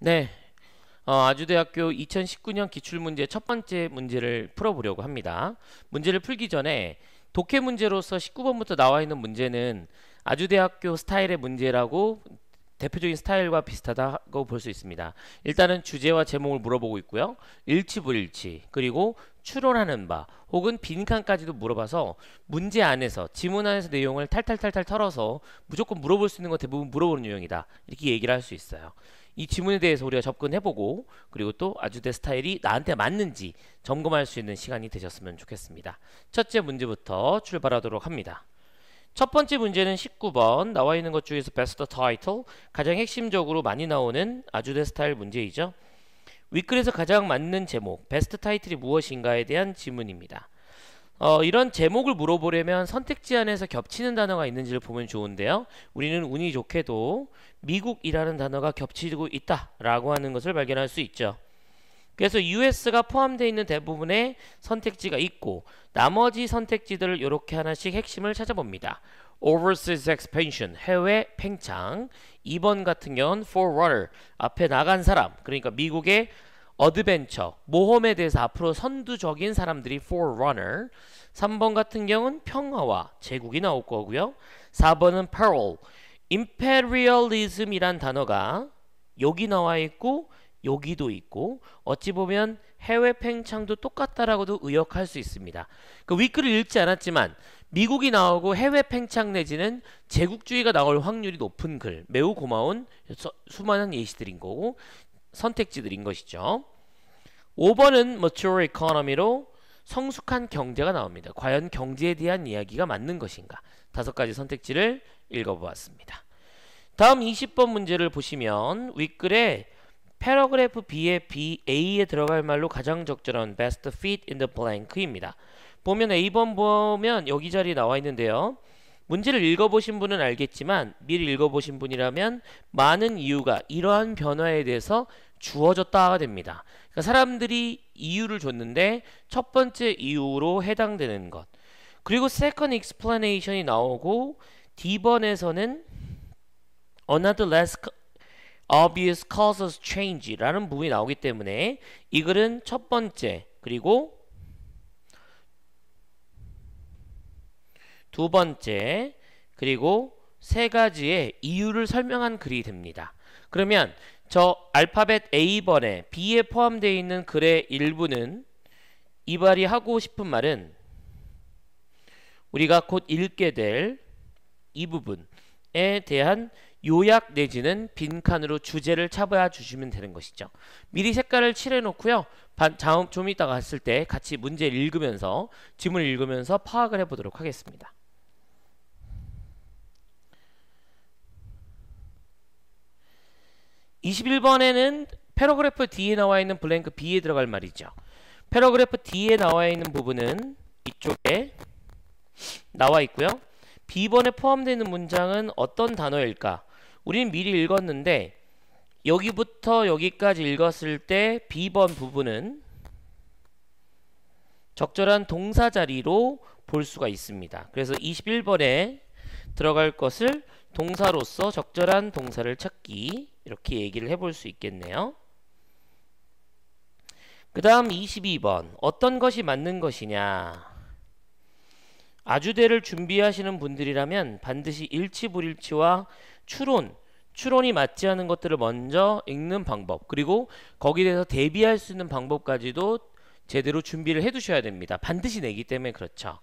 네. 어, 아주대학교 2019년 기출문제 첫 번째 문제를 풀어보려고 합니다. 문제를 풀기 전에 독해 문제로서 19번부터 나와 있는 문제는 아주대학교 스타일의 문제라고 대표적인 스타일과 비슷하다고 볼 수 있습니다. 일단은 주제와 제목을 물어보고 있고요. 일치불일치 그리고 추론하는 바 혹은 빈칸까지도 물어봐서 문제 안에서 지문 안에서 내용을 탈탈탈탈 털어서 무조건 물어볼 수 있는 거 대부분 물어보는 유형이다. 이렇게 얘기를 할 수 있어요. 이 지문에 대해서 우리가 접근해보고 그리고 또 아주 대 스타일이 나한테 맞는지 점검할 수 있는 시간이 되셨으면 좋겠습니다. 첫째 문제부터 출발하도록 합니다. 첫 번째 문제는 19번 나와 있는 것 중에서 베스트 타이틀 가장 핵심적으로 많이 나오는 아주대 스타일 문제이죠. 윗글에서 가장 맞는 제목 베스트 타이틀이 무엇인가에 대한 질문입니다. 어, 이런 제목을 물어보려면 선택지 안에서 겹치는 단어가 있는지를 보면 좋은데요. 우리는 운이 좋게도 미국이라는 단어가 겹치고 있다라고 하는 것을 발견할 수 있죠. 그래서 US가 포함되어 있는 대부분의 선택지가 있고 나머지 선택지들을 이렇게 하나씩 핵심을 찾아봅니다. Overseas Expansion, 해외 팽창 2번 같은 경우는 Forwarder, 앞에 나간 사람, 그러니까 미국의 어드벤처, 모험에 대해서 앞으로 선두적인 사람들이 forerunner 3번 같은 경우는 평화와 제국이 나올 거고요 4번은 peril, imperialism이란 단어가 여기 나와 있고 여기도 있고 어찌 보면 해외 팽창도 똑같다라고도 의역할 수 있습니다. 그 위크를 읽지 않았지만 미국이 나오고 해외 팽창 내지는 제국주의가 나올 확률이 높은 글 매우 고마운 수많은 예시들인 거고 선택지들인 것이죠. 5번은 mature economy로 성숙한 경제가 나옵니다. 과연 경제에 대한 이야기가 맞는 것인가? 다섯 가지 선택지를 읽어보았습니다. 다음 20번 문제를 보시면 윗글에 p a 패러그래프 B의 B, A에 들어갈 말로 가장 적절한 best fit in the blank입니다. 보면 A번 보면 여기 자리에 나와 있는데요. 문제를 읽어보신 분은 알겠지만 미리 읽어보신 분이라면 많은 이유가 이러한 변화에 대해서 주어졌다가 됩니다. 그러니까 사람들이 이유를 줬는데 첫 번째 이유로 해당되는 것. 그리고 second explanation이 나오고 D번에서는 another less obvious causes change라는 부분이 나오기 때문에 이 글은 첫 번째 그리고 두 번째 그리고 세 가지의 이유를 설명한 글이 됩니다. 그러면 저 알파벳 A번에 B에 포함되어 있는 글의 일부는 이발이 하고 싶은 말은 우리가 곧 읽게 될 이 부분에 대한 요약 내지는 빈칸으로 주제를 잡아 주시면 되는 것이죠. 미리 색깔을 칠해 놓고요. 좀 이따가 갔을 때 같이 문제 읽으면서 지문을 읽으면서 파악을 해보도록 하겠습니다. 21번에는 패러그래프 D에 나와 있는 블랭크 B에 들어갈 말이죠. 패러그래프 D에 나와 있는 부분은 이쪽에 나와 있고요. B번에 포함되는 문장은 어떤 단어일까? 우리는 미리 읽었는데 여기부터 여기까지 읽었을 때 B번 부분은 적절한 동사 자리로 볼 수가 있습니다. 그래서 21번에 들어갈 것을 동사로서 적절한 동사를 찾기 이렇게 얘기를 해볼 수 있겠네요. 그 다음 22번 어떤 것이 맞는 것이냐 아주대를 준비하시는 분들이라면 반드시 일치불일치와 추론, 추론이 맞지 않은 것들을 먼저 읽는 방법 그리고 거기에 대해서 대비할 수 있는 방법까지도 제대로 준비를 해두셔야 됩니다. 반드시 내기 때문에 그렇죠.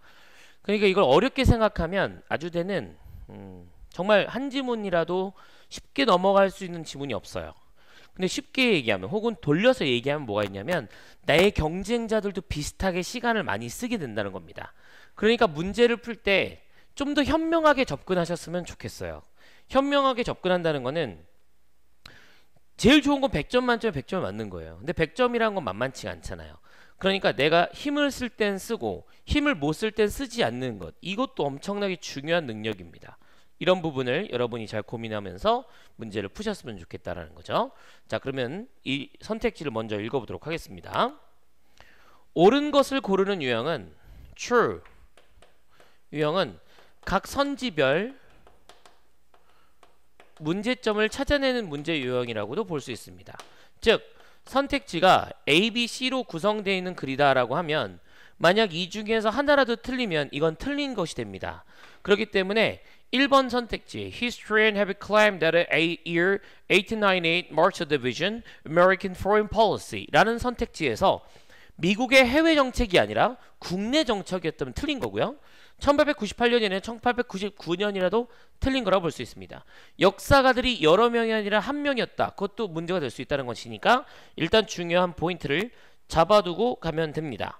그러니까 이걸 어렵게 생각하면 아주대는 음, 정말 한 지문이라도 쉽게 넘어갈 수 있는 지문이 없어요. 근데 쉽게 얘기하면 혹은 돌려서 얘기하면 뭐가 있냐면 나의 경쟁자들도 비슷하게 시간을 많이 쓰게 된다는 겁니다. 그러니까 문제를 풀 때 좀 더 현명하게 접근하셨으면 좋겠어요. 현명하게 접근한다는 거는 제일 좋은 건 100점 만점에 100점 맞는 거예요. 근데 100점이라는 건 만만치 않잖아요. 그러니까 내가 힘을 쓸 땐 쓰고 힘을 못 쓸 땐 쓰지 않는 것 이것도 엄청나게 중요한 능력입니다. 이런 부분을 여러분이 잘 고민하면서 문제를 푸셨으면 좋겠다라는 거죠. 자 그러면 이 선택지를 먼저 읽어보도록 하겠습니다. 옳은 것을 고르는 유형은 true 유형은 각 선지별 문제점을 찾아내는 문제 유형이라고도 볼 수 있습니다. 즉 선택지가 A, B, C로 구성되어 있는 글이다라고 하면 만약 이 중에서 하나라도 틀리면 이건 틀린 것이 됩니다. 그렇기 때문에 1번 선택지 Historian have claimed that a year 1898 marks a division American foreign policy라는 선택지에서 미국의 해외 정책이 아니라 국내 정책이었다면 틀린 거고요. 1898년에는 1899년이라도 틀린 거라고 볼 수 있습니다. 역사가들이 여러 명이 아니라 한 명이었다. 그것도 문제가 될 수 있다는 것이니까 일단 중요한 포인트를 잡아두고 가면 됩니다.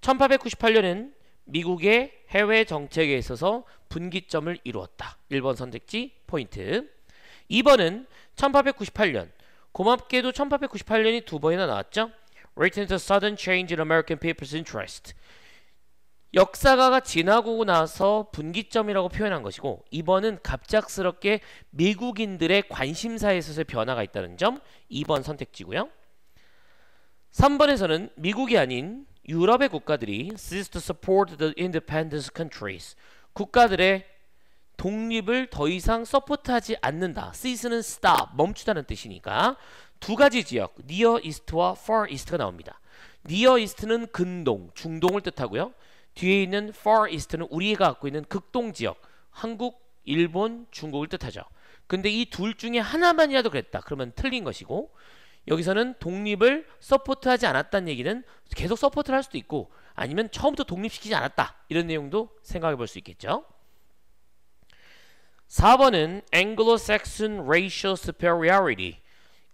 1898년은 미국의 해외 정책에 있어서 분기점을 이루었다. 1번 선택지 포인트 2번은 1898년 고맙게도 1898년이 두 번이나 나왔죠. Written to sudden change in American people's interest 역사가가 지나고 나서 분기점이라고 표현한 것이고 2번은 갑작스럽게 미국인들의 관심사에 있어서 변화가 있다는 점 2번 선택지고요. 3번에서는 미국이 아닌 유럽의 국가들이 cease to support the independence countries 국가들의 독립을 더 이상 서포트하지 않는다. cease는 stop, 멈추다는 뜻이니까 두 가지 지역, near east와 far east가 나옵니다. near east는 근동, 중동을 뜻하고요. 뒤에 있는 far east는 우리가 갖고 있는 극동 지역, 한국, 일본, 중국을 뜻하죠. 근데 이 둘 중에 하나만이라도 그랬다. 그러면 틀린 것이고 여기서는 독립을 서포트하지 않았다는 얘기는 계속 서포트를 할 수도 있고 아니면 처음부터 독립시키지 않았다 이런 내용도 생각해 볼 수 있겠죠 4번은 Anglo-Saxon Racial Superiority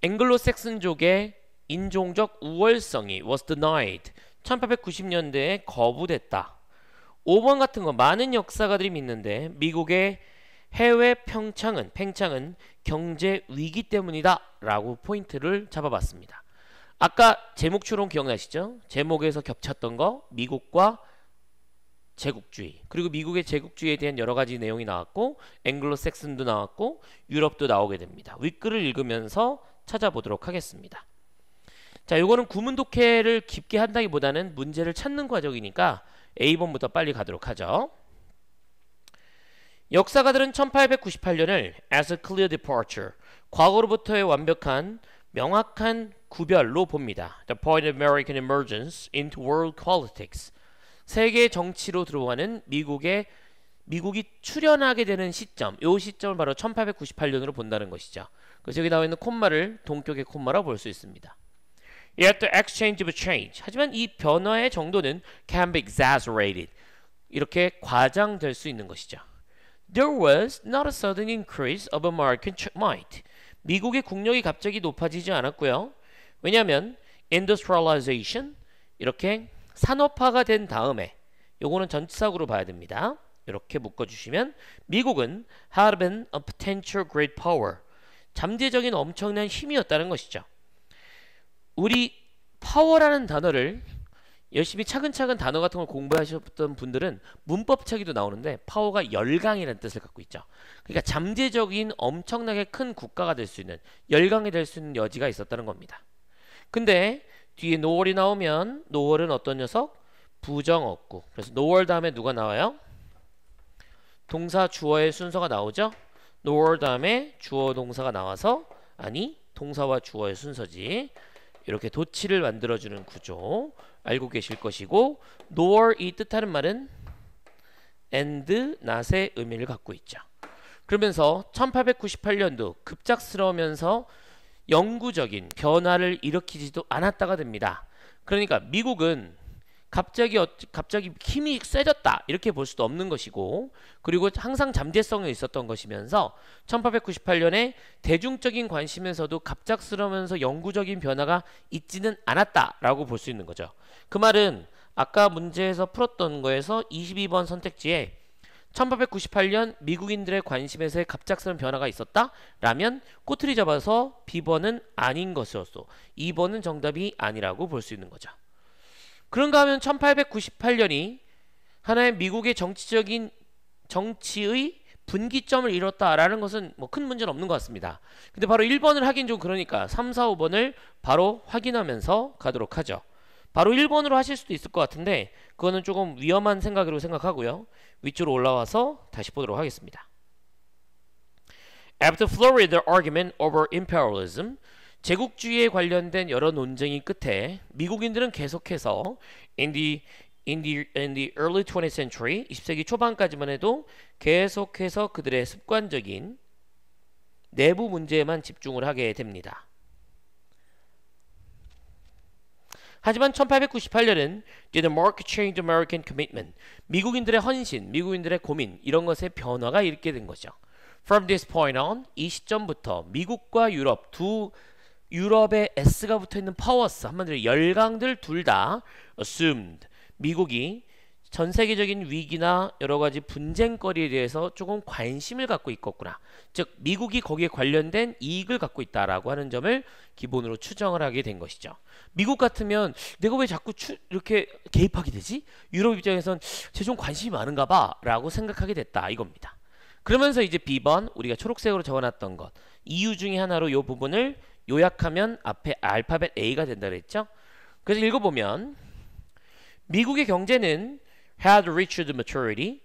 앵글로색슨족의 인종적 우월성이 was denied 1890년대에 거부됐다 5번 같은 거 많은 역사가들이 믿는데 미국의 해외 평창은 팽창은 경제 위기 때문이다 라고 포인트를 잡아봤습니다. 아까 제목 추론 기억나시죠? 제목에서 겹쳤던 거 미국과 제국주의 그리고 미국의 제국주의에 대한 여러 가지 내용이 나왔고 앵글로색슨도 나왔고 유럽도 나오게 됩니다. 윗글을 읽으면서 찾아보도록 하겠습니다. 자 요거는 구문 독해를 깊게 한다기보다는 문제를 찾는 과정이니까 A번부터 빨리 가도록 하죠. 역사가들은 1898년을 as a clear departure, 과거로부터의 완벽한 명확한 구별로 봅니다. The point of American emergence into world politics. 세계 정치로 들어가는 미국의 미국이 출현하게 되는 시점, 이 시점을 바로 1898년으로 본다는 것이죠. 그래서 여기 나와 있는 콤마를 동격의 콤마라고 볼 수 있습니다. Yet the exchange of change. 하지만 이 변화의 정도는 can be exaggerated. 이렇게 과장될 수 있는 것이죠. There was not a sudden increase of American might. 미국의 국력이 갑자기 높아지지 않았고요. 왜냐하면 industrialization 이렇게 산업화가 된 다음에 요거는 전치사구로 봐야 됩니다. 이렇게 묶어주시면 미국은 had been a potential great power 잠재적인 엄청난 힘이었다는 것이죠. 우리 파워라는 단어를 열심히 차근차근 단어 같은 걸 공부하셨던 분들은 문법책에도 나오는데 파워가 열강이라는 뜻을 갖고 있죠. 그러니까 잠재적인 엄청나게 큰 국가가 될 수 있는 열강이 될 수 있는 여지가 있었다는 겁니다. 근데 뒤에 노월이 나오면 노월은 어떤 녀석? 부정 없고 그래서 노월 다음에 누가 나와요? 동사 주어의 순서가 나오죠. 노월 다음에 주어 동사가 나와서 아니 동사와 주어의 순서지. 이렇게 도치를 만들어주는 구조 알고 계실 것이고 nor 이 뜻하는 말은 and not의 의미를 갖고 있죠. 그러면서 1898년도 급작스러우면서 영구적인 변화를 일으키지도 않았다가 됩니다. 그러니까 미국은 갑자기 어, 갑자기 힘이 세졌다 이렇게 볼 수도 없는 것이고 그리고 항상 잠재성이 있었던 것이면서 1898년에 대중적인 관심에서도 갑작스러면서 우 영구적인 변화가 있지는 않았다라고 볼 수 있는 거죠. 그 말은 아까 문제에서 풀었던 거에서 22번 선택지에 1898년 미국인들의 관심에서의 갑작스러운 변화가 있었다? 라면 꼬투리 잡아서 B번은 아닌 것이었어. 2번은 정답이 아니라고 볼 수 있는 거죠. 그런가 하면 1898년이 하나의 미국의 정치적인 정치의 분기점을 잃었다라는 것은 뭐 큰 문제는 없는 것 같습니다. 근데 바로 1번을 하긴 좀 그러니까 3, 4, 5번을 바로 확인하면서 가도록 하죠. 바로 1번으로 하실 수도 있을 것 같은데 그거는 조금 위험한 생각으로 생각하고요. 위쪽으로 올라와서 다시 보도록 하겠습니다. After flurry t argument over imperialism 제국주의에 관련된 여러 논쟁이 끝에 미국인들은 계속해서 in the, in the, in the early 20th century 20세기 초반까지만 해도 계속해서 그들의 습관적인 내부 문제에만 집중을 하게 됩니다. 하지만 1898년은 Did America Change American Commitment? 미국인들의 헌신, 미국인들의 고민 이런 것에 변화가 일게된 거죠. From this point on, 이 시점부터 미국과 유럽 두 유럽의 S가 붙어있는 파워스 한마디로 열강들 둘 다 assumed 미국이 전 세계적인 위기나 여러 가지 분쟁거리에 대해서 조금 관심을 갖고 있겠구나. 즉 미국이 거기에 관련된 이익을 갖고 있다라고 하는 점을 기본으로 추정을 하게 된 것이죠. 미국 같으면 내가 왜 자꾸 추, 이렇게 개입하게 되지? 유럽 입장에선 쟤좀 관심이 많은가 봐라고 생각하게 됐다 이겁니다. 그러면서 이제 B번 우리가 초록색으로 적어놨던 것 이유 중에 하나로 요 부분을 요약하면 앞에 알파벳 A가 된다 그랬죠. 그래서 읽어보면 미국의 경제는 had reached maturity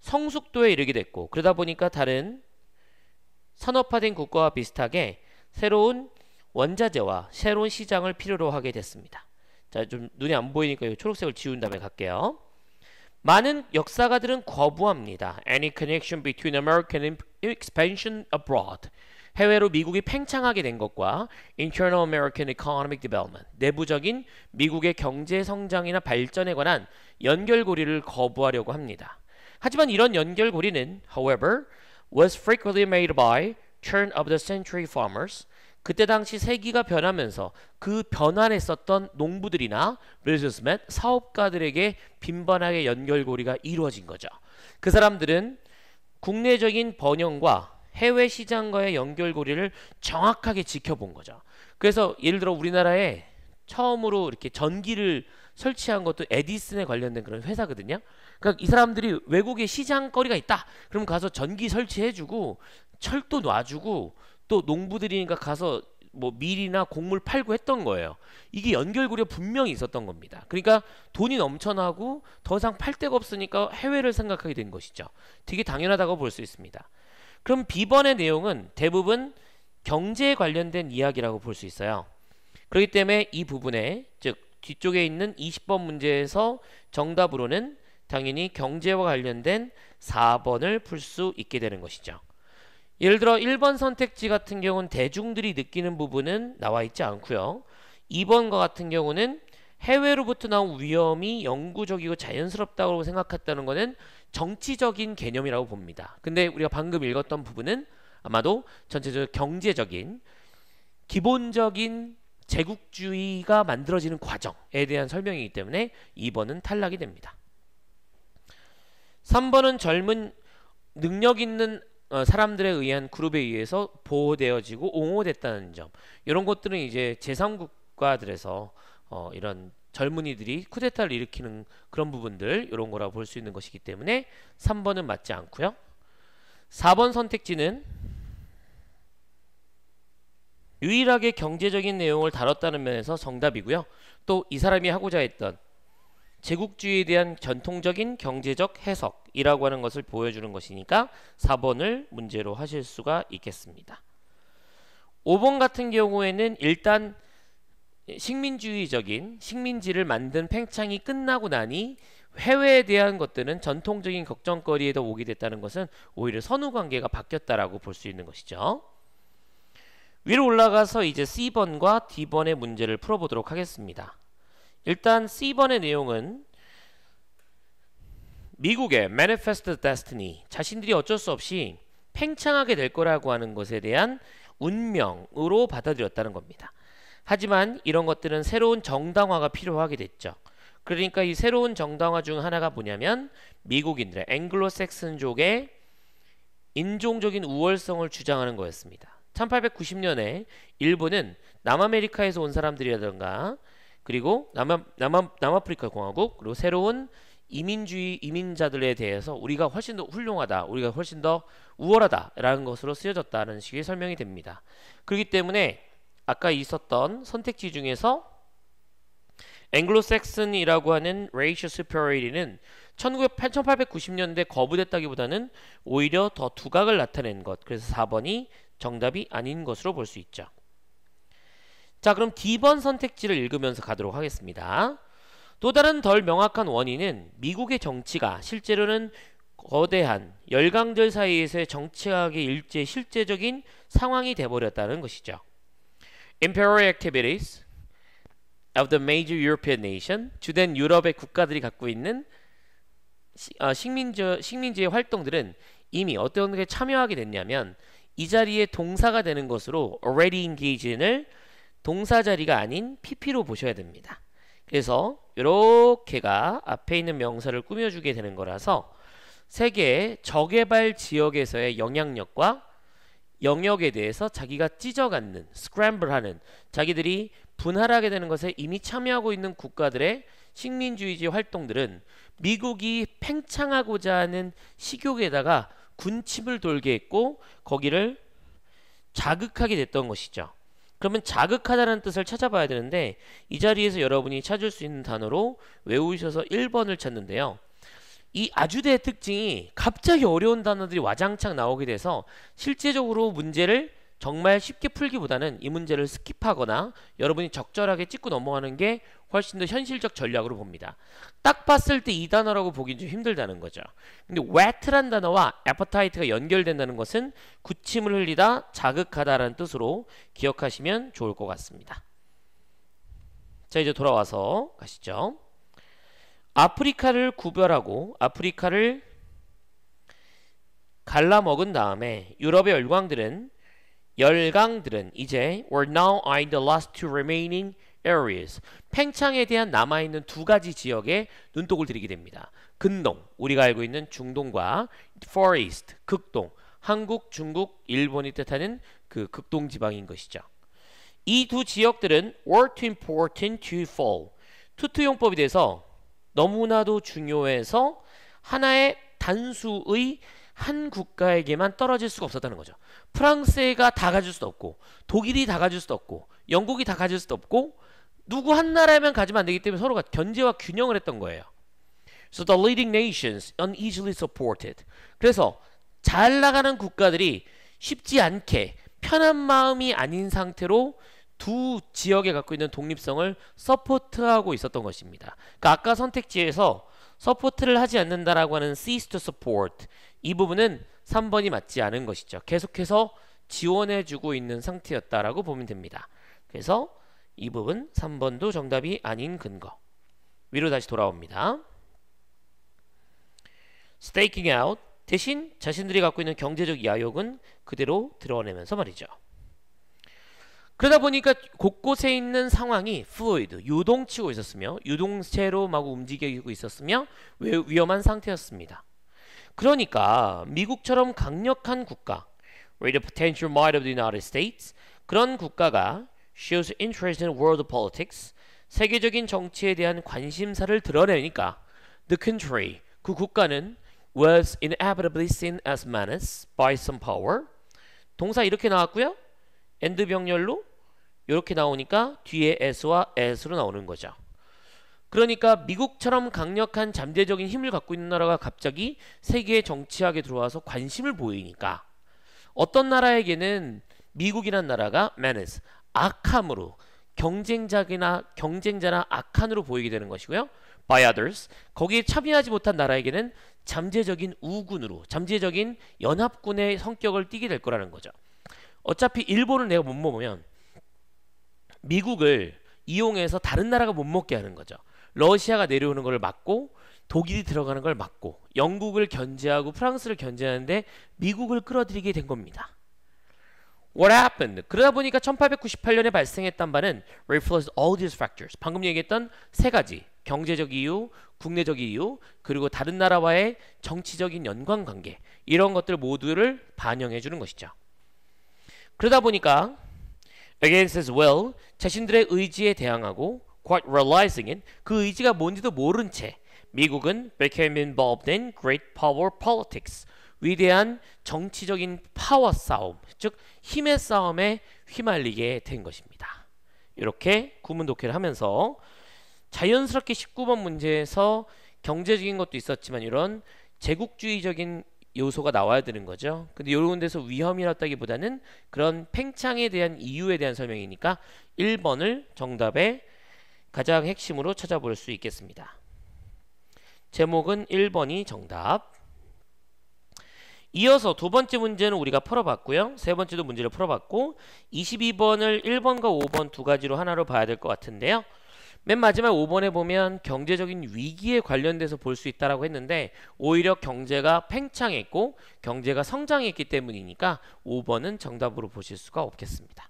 성숙도에 이르게 됐고 그러다 보니까 다른 산업화된 국가와 비슷하게 새로운 원자재와 새로운 시장을 필요로 하게 됐습니다. 자, 좀 눈에 안 보이니까 초록색을 지운 다음에 갈게요. 많은 역사가들은 거부합니다. Any connection between American expansion abroad 해외로 미국이 팽창하게 된 것과 internal American economic development 내부적인 미국의 경제 성장이나 발전에 관한 연결고리를 거부하려고 합니다. 하지만 이런 연결고리는 however was frequently made by turn of the century farmers 그때 당시 세기가 변하면서 그 변환했었던 농부들이나 비즈니스맨 사업가들에게 빈번하게 연결고리가 이루어진 거죠. 그 사람들은 국내적인 번영과 해외 시장과의 연결고리를 정확하게 지켜본 거죠. 그래서 예를 들어 우리나라에 처음으로 이렇게 전기를 설치한 것도 에디슨에 관련된 그런 회사거든요. 그러니까 이 사람들이 외국에 시장거리가 있다. 그럼 가서 전기 설치해주고 철도 놔주고 또 농부들이니까 가서 뭐 밀이나 곡물 팔고 했던 거예요. 이게 연결고리가 분명히 있었던 겁니다. 그러니까 돈이 넘쳐나고 더 이상 팔 데가 없으니까 해외를 생각하게 된 것이죠. 되게 당연하다고 볼 수 있습니다. 그럼 비번의 내용은 대부분 경제에 관련된 이야기라고 볼 수 있어요. 그렇기 때문에 이 부분에 즉 뒤쪽에 있는 20번 문제에서 정답으로는 당연히 경제와 관련된 4번을 풀 수 있게 되는 것이죠. 예를 들어 1번 선택지 같은 경우는 대중들이 느끼는 부분은 나와 있지 않고요. 2번과 같은 경우는 해외로부터 나온 위험이 영구적이고 자연스럽다고 생각했다는 것은 정치적인 개념이라고 봅니다. 근데 우리가 방금 읽었던 부분은 아마도 전체적 경제적인 기본적인 제국주의가 만들어지는 과정에 대한 설명이기 때문에 2번은 탈락이 됩니다. 3번은 젊은 능력 있는 어, 사람들에 의한 그룹에 의해서 보호되어지고 옹호됐다는 점 이런 것들은 이제 제3국가들에서 어, 이런 젊은이들이 쿠데타를 일으키는 그런 부분들 이런 거라고 볼 수 있는 것이기 때문에 3번은 맞지 않고요. 4번 선택지는 유일하게 경제적인 내용을 다뤘다는 면에서 정답이고요. 또 이 사람이 하고자 했던 제국주의에 대한 전통적인 경제적 해석이라고 하는 것을 보여주는 것이니까 4번을 문제로 하실 수가 있겠습니다. 5번 같은 경우에는 일단 식민주의적인 식민지를 만든 팽창이 끝나고 나니 해외에 대한 것들은 전통적인 걱정거리에 더 오게 됐다는 것은 오히려 선후 관계가 바뀌었다라고 볼 수 있는 것이죠. 위로 올라가서 이제 C번과 D번의 문제를 풀어보도록 하겠습니다. 일단 C번의 내용은 미국의 Manifest Destiny 자신들이 어쩔 수 없이 팽창하게 될 거라고 하는 것에 대한 운명으로 받아들였다는 겁니다. 하지만 이런 것들은 새로운 정당화가 필요하게 됐죠. 그러니까 이 새로운 정당화 중 하나가 뭐냐면 미국인들의 앵글로색슨족의 인종적인 우월성을 주장하는 거였습니다. 1890년에 일본은 남아메리카에서 온 사람들이라던가 그리고 남아, 남아, 남아프리카 공화국 그리고 새로운 이민주의 이민자들에 대해서 우리가 훨씬 더 훌륭하다 우리가 훨씬 더 우월하다라는 것으로 쓰여졌다는 식의 설명이 됩니다 그렇기 때문에 아까 있었던 선택지 중에서 앵글로색슨이라고 하는 레이셔 스페어리는 1890년대 거부됐다기보다는 오히려 더 두각을 나타낸 것 그래서 4번이 정답이 아닌 것으로 볼 수 있죠. 자 그럼 D번 선택지를 읽으면서 가도록 하겠습니다. 또 다른 덜 명확한 원인은 미국의 정치가 실제로는 거대한 열강들 사이에서의 정치학의 일제 실제적인 상황이 돼버렸다는 것이죠. imperial activities of the major European nation 주된 유럽의 국가들이 갖고 있는 시, 어, 식민지, 식민지의 활동들은 이미 어떤 게 참여하게 됐냐면 이 자리에 동사가 되는 것으로 already engaged을 동사 자리가 아닌 pp로 보셔야 됩니다. 그래서 이렇게가 앞에 있는 명사를 꾸며주게 되는 거라서 세계의 저개발 지역에서의 영향력과 영역에 대해서 자기가 찢어갖는, 스크램블하는 자기들이 분할하게 되는 것에 이미 참여하고 있는 국가들의 식민주의지 활동들은 미국이 팽창하고자 하는 식욕에다가 군침을 돌게 했고 거기를 자극하게 됐던 것이죠. 그러면 자극하다는 뜻을 찾아봐야 되는데 이 자리에서 여러분이 찾을 수 있는 단어로 외우셔서 1번을 찾는데요. 이 아주대의 특징이 갑자기 어려운 단어들이 와장창 나오게 돼서 실제적으로 문제를 정말 쉽게 풀기보다는 이 문제를 스킵하거나 여러분이 적절하게 찍고 넘어가는 게 훨씬 더 현실적 전략으로 봅니다. 딱 봤을 때 이 단어라고 보긴 좀 힘들다는 거죠. 근데 wet란 단어와 appetite가 연결된다는 것은 구침을 흘리다 자극하다라는 뜻으로 기억하시면 좋을 것 같습니다. 자 이제 돌아와서 가시죠. 아프리카를 구별하고 아프리카를 갈라먹은 다음에 유럽의 열광들은 열강들은 이제 were now in the last two remaining areas 팽창에 대한 남아있는 두 가지 지역에 눈독을 들이게 됩니다. 근동 우리가 알고 있는 중동과 far east 극동 한국, 중국, 일본이 뜻하는 그 극동 지방인 것이죠. 이 두 지역들은 were too important to fall 투투 용법에 대서 너무나도 중요해서 하나의 단수의 한 국가에게만 떨어질 수가 없었다는 거죠. 프랑스가 다 가질 수도 없고 독일이 다 가질 수도 없고 영국이 다 가질 수도 없고 누구 한 나라에만 가지면 안 되기 때문에 서로가 견제와 균형을 했던 거예요. So the leading nations uneasily supported. 그래서 잘 나가는 국가들이 쉽지 않게 편한 마음이 아닌 상태로 두 지역에 갖고 있는 독립성을 서포트하고 있었던 것입니다. 그러니까 아까 선택지에서 서포트를 하지 않는다라고 하는 cease to support 이 부분은 3번이 맞지 않은 것이죠. 계속해서 지원해주고 있는 상태였다라고 보면 됩니다. 그래서 이 부분 3번도 정답이 아닌 근거. 위로 다시 돌아옵니다. staking out 대신 자신들이 갖고 있는 경제적 야욕은 그대로 드러내면서 말이죠. 그러다 보니까 곳곳에 있는 상황이 fluid, 유동치고 있었으며 유동체로 마구 움직이고 있었으며 위험한 상태였습니다. 그러니까 미국처럼 강력한 국가 with the potential might of the United States 그런 국가가 shows interest in world politics 세계적인 정치에 대한 관심사를 드러내니까 the country 그 국가는 was inevitably seen as menace by some power 동사 이렇게 나왔고요 엔드 병렬로 이렇게 나오니까 뒤에 s와 s로 나오는 거죠. 그러니까 미국처럼 강력한 잠재적인 힘을 갖고 있는 나라가 갑자기 세계 정치학에 들어와서 관심을 보이니까 어떤 나라에게는 미국이란 나라가 menace, 악함으로 경쟁자나 경쟁자나 악한으로 보이게 되는 것이고요. by others, 거기에 참여하지 못한 나라에게는 잠재적인 우군으로, 잠재적인 연합군의 성격을 띠게 될 거라는 거죠. 어차피 일본을 내가 못 먹으면 미국을 이용해서 다른 나라가 못 먹게 하는 거죠. 러시아가 내려오는 걸 막고 독일이 들어가는 걸 막고 영국을 견제하고 프랑스를 견제하는데 미국을 끌어들이게 된 겁니다. What happened? 그러다 보니까 1898년에 발생했던 바는 reflects all these factors. 방금 얘기했던 세 가지. 경제적 이유, 국내적 이유, 그리고 다른 나라와의 정치적인 연관 관계. 이런 것들 모두를 반영해 주는 것이죠. 그러다 보니까 against his will 자신들의 의지에 대항하고 quite realizing it 그 의지가 뭔지도 모른 채 미국은 became involved in great power politics 위대한 정치적인 파워 싸움 즉 힘의 싸움에 휘말리게 된 것입니다. 이렇게 구문 독해를 하면서 자연스럽게 19번 문제에서 경제적인 것도 있었지만 이런 제국주의적인 요소가 나와야 되는 거죠. 근데 이런 데서 위험이었다기보다는 그런 팽창에 대한 이유에 대한 설명이니까 1번을 정답의 가장 핵심으로 찾아볼 수 있겠습니다. 제목은 1번이 정답. 이어서 두 번째 문제는 우리가 풀어봤고요. 세 번째도 문제를 풀어봤고 22번을 1번과 5번 두 가지로 하나로 봐야 될 것 같은데요. 맨 마지막 5번에 보면 경제적인 위기에 관련돼서 볼 수 있다라고 했는데 오히려 경제가 팽창했고 경제가 성장했기 때문이니까 5번은 정답으로 보실 수가 없겠습니다.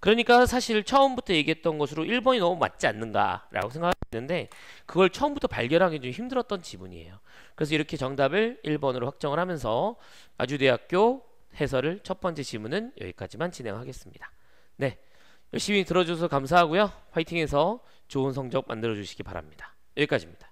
그러니까 사실 처음부터 얘기했던 것으로 1번이 너무 맞지 않는가라고 생각했는데 그걸 처음부터 발견하기 좀 힘들었던 지문이에요. 그래서 이렇게 정답을 1번으로 확정을 하면서 아주대학교 해설을 첫 번째 지문은 여기까지만 진행하겠습니다. 네, 열심히 들어주셔서 감사하고요. 화이팅해서 좋은 성적 만들어 주시기 바랍니다. 여기까지입니다.